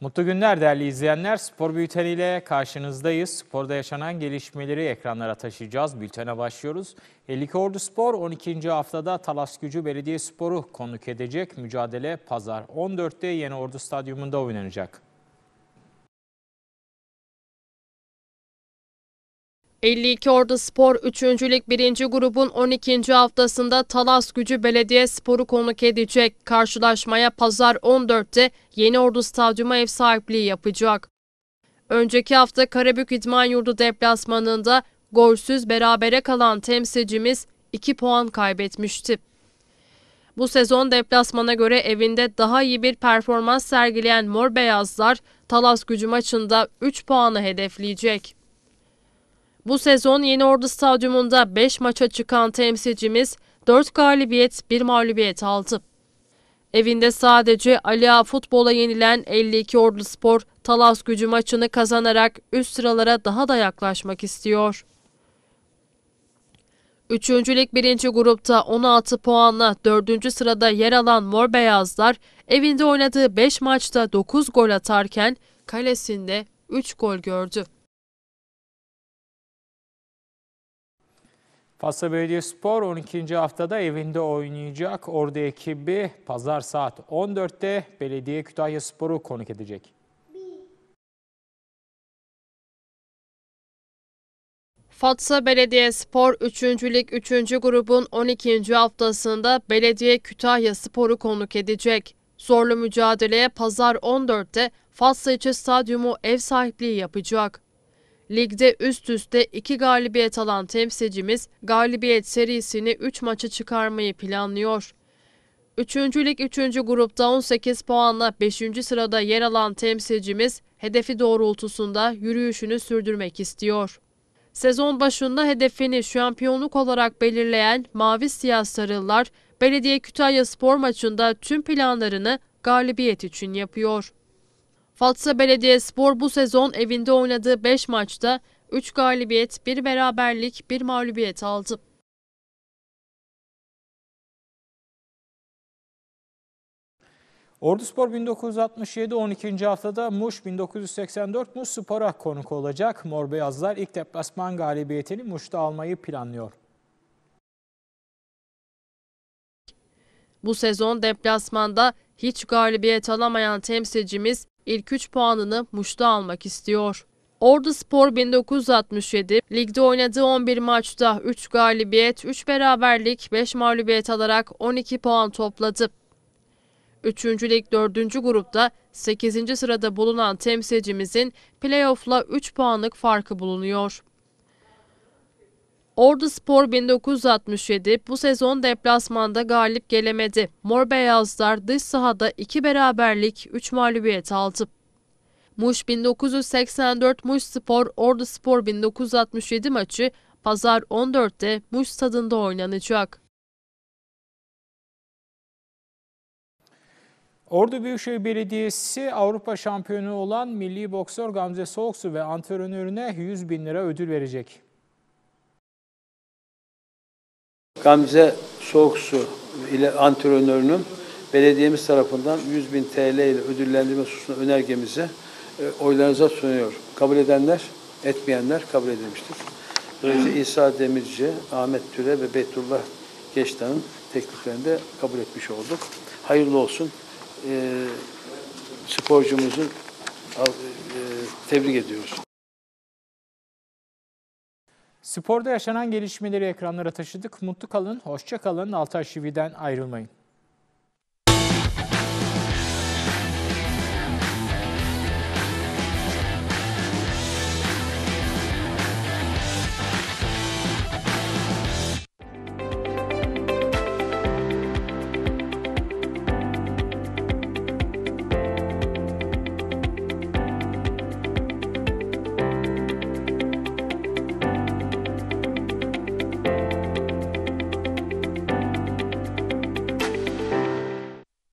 Mutlu günler değerli izleyenler. Spor Bülteni ile karşınızdayız. Sporda yaşanan gelişmeleri ekranlara taşıyacağız. Bültene başlıyoruz. 52 Ordu Spor 12. haftada Talas Gücü Belediye Sporu konuk edecek. Mücadele pazar 14'te Yeni Ordu Stadyumunda oynanacak. 52 Ordu Spor 3.lik 1. grubun 12. haftasında Talas Gücü Belediye Sporu konuk edecek. Karşılaşmaya pazar 14'te Yeni Ordu Stadyumu ev sahipliği yapacak. Önceki hafta Karabük İdman Yurdu deplasmanında golsüz berabere kalan temsilcimiz 2 puan kaybetmişti. Bu sezon deplasmana göre evinde daha iyi bir performans sergileyen Mor Beyazlar Talas Gücü maçında 3 puanı hedefleyecek. Bu sezon Yeni Ordu Stadyumunda 5 maça çıkan temsilcimiz 4 galibiyet 1 mağlubiyet aldı. Evinde sadece Ali Ağa futbola yenilen 52 Ordu Spor, Talas gücü maçını kazanarak üst sıralara daha da yaklaşmak istiyor. Üçüncülük birinci grupta 16 puanla dördüncü sırada yer alan Mor Beyazlar evinde oynadığı 5 maçta 9 gol atarken kalesinde 3 gol gördü. Fasla Belediyespor 12. haftada evinde oynayacak. Orada ekibi pazar saat 14'te Belediye Kütahya Sporu konuk edecek. Fatsa Belediye Spor 3. Lig 3. grubun 12. haftasında Belediye Kütahya Spor'u konuk edecek. Zorlu mücadeleye pazar 14'te Fatsa İçi Stadyumu ev sahipliği yapacak. Ligde üst üste iki galibiyet alan temsilcimiz galibiyet serisini 3 maça çıkarmayı planlıyor. Üçüncü 3. Üçüncü grupta 18 puanla 5. sırada yer alan temsilcimiz hedefi doğrultusunda yürüyüşünü sürdürmek istiyor. Sezon başında hedefini şampiyonluk olarak belirleyen Mavi Siyah Sarılar, Belediye Kütahya Spor maçında tüm planlarını galibiyet için yapıyor. Fatsa Belediyespor bu sezon evinde oynadığı 5 maçta 3 galibiyet, 1 beraberlik, 1 mağlubiyet aldı. Orduspor 1967 12. haftada Muş 1984 Muş Spor'a konuk olacak. Mor Beyazlar ilk deplasman galibiyetini Muş'ta almayı planlıyor. Bu sezon deplasmanda hiç galibiyet alamayan temsilcimiz ilk 3 puanını Muş'ta almak istiyor. Ordu Spor 1967 ligde oynadığı 11 maçta 3 galibiyet, 3 beraberlik, 5 mağlubiyet alarak 12 puan topladı. 3. lig 4. grupta 8. sırada bulunan temsilcimizin playoff'la 3 puanlık farkı bulunuyor. Ordu Spor 1967 bu sezon deplasmanda galip gelemedi. Mor Beyazlar dış sahada 2 beraberlik 3 mağlubiyet aldı. Muş 1984 Muş Spor Ordu Spor 1967 maçı pazar 14'te Muş stadında oynanacak. Ordu Büyükşehir Belediyesi Avrupa şampiyonu olan milli boksör Gamze Soğuksu ve antrenörüne 100 bin lira ödül verecek. Gamze Soğuk Su ile antrenörünün belediyemiz tarafından 100 bin TL ile ödüllendirme hususunda önergemizi e, oylarınıza sunuyor. Kabul edenler, etmeyenler kabul edilmiştir. Böylece İsa Demirci, Ahmet Türe ve Betullah Geçtan'ın tekliflerini de kabul etmiş olduk. Hayırlı olsun. E, sporcumuzu e, tebrik ediyoruz. Sporda yaşanan gelişmeleri ekranlara taşıdık. Mutlu kalın, hoşça kalın. Altay Şivi'den ayrılmayın.